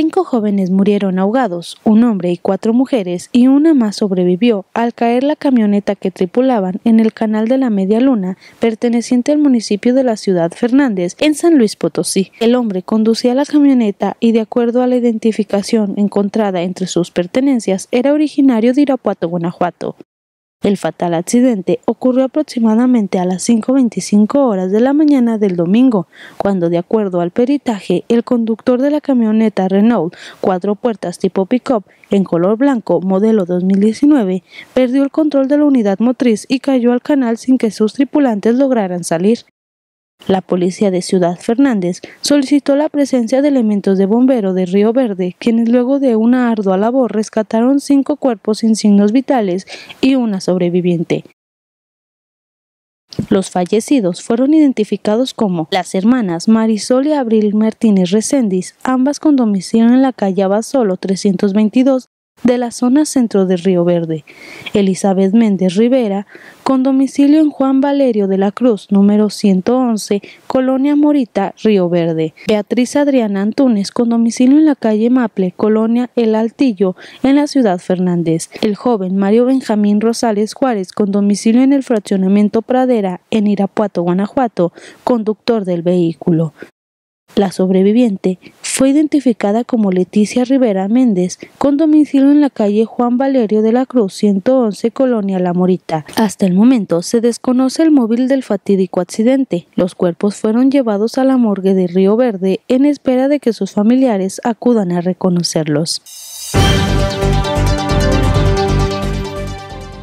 Cinco jóvenes murieron ahogados, un hombre y cuatro mujeres, y una más sobrevivió al caer la camioneta que tripulaban en el canal de la Media Luna, perteneciente al municipio de la ciudad Fernández, en San Luis Potosí. El hombre conducía la camioneta y, de acuerdo a la identificación encontrada entre sus pertenencias, era originario de Irapuato, Guanajuato. El fatal accidente ocurrió aproximadamente a las 5.25 horas de la mañana del domingo, cuando de acuerdo al peritaje, el conductor de la camioneta Renault cuatro puertas tipo pick-up en color blanco modelo 2019 perdió el control de la unidad motriz y cayó al canal sin que sus tripulantes lograran salir. La policía de Ciudad Fernández solicitó la presencia de elementos de bombero de Río Verde, quienes luego de una ardua labor rescataron cinco cuerpos sin signos vitales y una sobreviviente. Los fallecidos fueron identificados como las hermanas Marisol y Abril Martínez Reséndiz, ambas con domicilio en la calle Abasolo 322 de la zona centro de Río Verde. Elizabeth Méndez Rivera, con domicilio en Juan Valerio de la Cruz, número 111, Colonia Morita, Río Verde. Beatriz Adriana Antunes, con domicilio en la calle Maple, Colonia El Altillo, en la ciudad Fernández. El joven Mario Benjamín Rosales Juárez, con domicilio en el fraccionamiento Pradera, en Irapuato, Guanajuato, conductor del vehículo. La sobreviviente fue identificada como Leticia Rivera Méndez, con domicilio en la calle Juan Valerio de la Cruz, 111, Colonia La Morita. Hasta el momento se desconoce el móvil del fatídico accidente. Los cuerpos fueron llevados a la morgue de Río Verde en espera de que sus familiares acudan a reconocerlos.